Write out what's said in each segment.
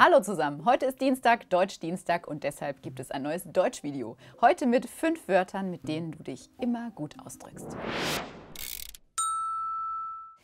Hallo zusammen, heute ist Dienstag, Deutschdienstag und deshalb gibt es ein neues Deutschvideo. Heute mit fünf Wörtern, mit denen du dich immer gut ausdrückst.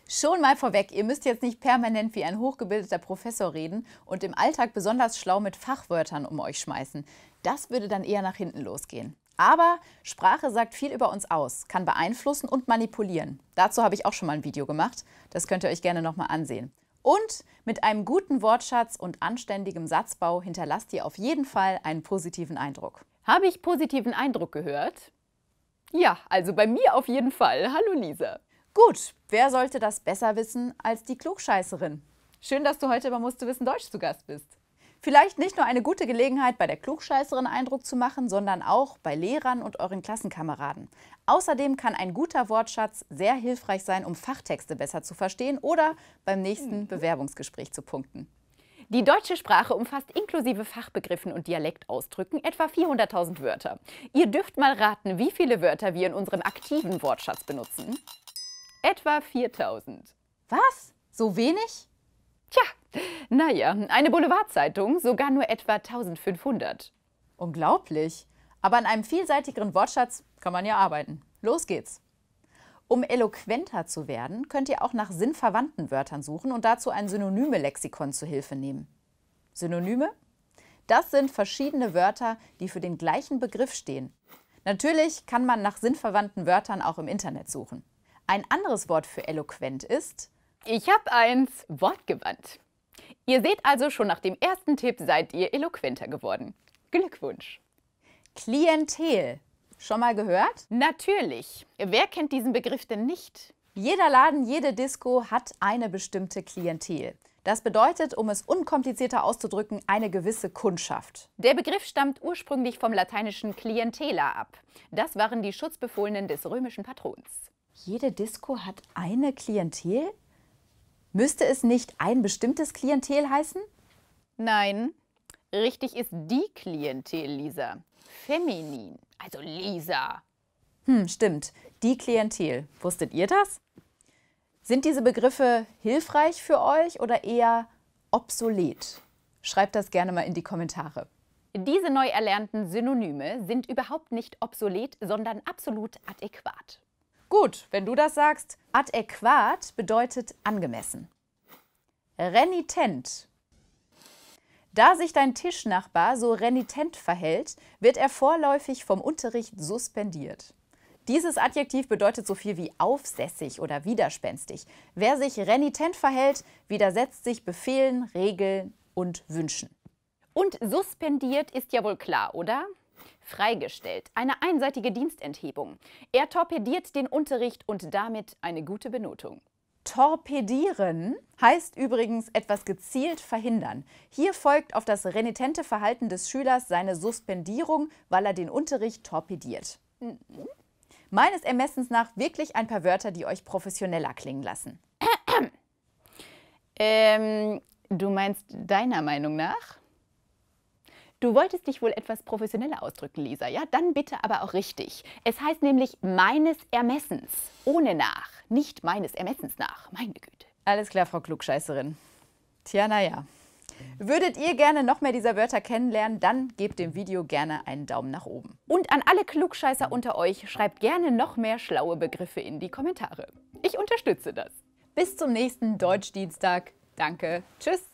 Schon mal vorweg, ihr müsst jetzt nicht permanent wie ein hochgebildeter Professor reden und im Alltag besonders schlau mit Fachwörtern um euch schmeißen. Das würde dann eher nach hinten losgehen. Aber Sprache sagt viel über uns aus, kann beeinflussen und manipulieren. Dazu habe ich auch schon mal ein Video gemacht. Das könnt ihr euch gerne nochmal ansehen. Und mit einem guten Wortschatz und anständigem Satzbau hinterlasst ihr auf jeden Fall einen positiven Eindruck. Habe ich positiven Eindruck gehört? Ja, also bei mir auf jeden Fall. Hallo Lisa. Gut, wer sollte das besser wissen als die Klugscheißerin? Schön, dass du heute bei Musst du wissen Deutsch zu Gast bist. Vielleicht nicht nur eine gute Gelegenheit, bei der Klugscheißerin Eindruck zu machen, sondern auch bei Lehrern und euren Klassenkameraden. Außerdem kann ein guter Wortschatz sehr hilfreich sein, um Fachtexte besser zu verstehen oder beim nächsten mhm. Bewerbungsgespräch zu punkten. Die deutsche Sprache umfasst inklusive Fachbegriffen und Dialektausdrücken etwa 400.000 Wörter. Ihr dürft mal raten, wie viele Wörter wir in unserem aktiven Wortschatz benutzen. Etwa 4.000. Was? So wenig? Tja, naja, eine Boulevardzeitung, sogar nur etwa 1500. Unglaublich. Aber an einem vielseitigeren Wortschatz kann man ja arbeiten. Los geht's. Um eloquenter zu werden, könnt ihr auch nach sinnverwandten Wörtern suchen und dazu ein Synonyme-Lexikon zu Hilfe nehmen. Synonyme? Das sind verschiedene Wörter, die für den gleichen Begriff stehen. Natürlich kann man nach sinnverwandten Wörtern auch im Internet suchen. Ein anderes Wort für eloquent ist ich habe eins wortgewandt. Ihr seht also, schon nach dem ersten Tipp seid ihr eloquenter geworden. Glückwunsch! Klientel. Schon mal gehört? Natürlich. Wer kennt diesen Begriff denn nicht? Jeder Laden, jede Disco hat eine bestimmte Klientel. Das bedeutet, um es unkomplizierter auszudrücken, eine gewisse Kundschaft. Der Begriff stammt ursprünglich vom lateinischen clientela ab. Das waren die Schutzbefohlenen des römischen Patrons. Jede Disco hat eine Klientel? Müsste es nicht ein bestimmtes Klientel heißen? Nein, richtig ist die Klientel, Lisa. Feminin, also Lisa. Hm, stimmt. Die Klientel. Wusstet ihr das? Sind diese Begriffe hilfreich für euch oder eher obsolet? Schreibt das gerne mal in die Kommentare. Diese neu erlernten Synonyme sind überhaupt nicht obsolet, sondern absolut adäquat. Gut, wenn du das sagst, adäquat bedeutet angemessen. Renitent. Da sich dein Tischnachbar so renitent verhält, wird er vorläufig vom Unterricht suspendiert. Dieses Adjektiv bedeutet so viel wie aufsässig oder widerspenstig. Wer sich renitent verhält, widersetzt sich Befehlen, Regeln und Wünschen. Und suspendiert ist ja wohl klar, oder? freigestellt. Eine einseitige Dienstenthebung. Er torpediert den Unterricht und damit eine gute Benotung. Torpedieren heißt übrigens etwas gezielt verhindern. Hier folgt auf das renitente Verhalten des Schülers seine Suspendierung, weil er den Unterricht torpediert. Mhm. Meines Ermessens nach wirklich ein paar Wörter, die euch professioneller klingen lassen. Ähm, du meinst deiner Meinung nach? Du wolltest dich wohl etwas professioneller ausdrücken, Lisa, ja? Dann bitte aber auch richtig. Es heißt nämlich meines Ermessens. Ohne nach. Nicht meines Ermessens nach. Meine Güte. Alles klar, Frau Klugscheißerin. Tja, naja. Würdet ihr gerne noch mehr dieser Wörter kennenlernen, dann gebt dem Video gerne einen Daumen nach oben. Und an alle Klugscheißer unter euch, schreibt gerne noch mehr schlaue Begriffe in die Kommentare. Ich unterstütze das. Bis zum nächsten Deutschdienstag. Danke. Tschüss.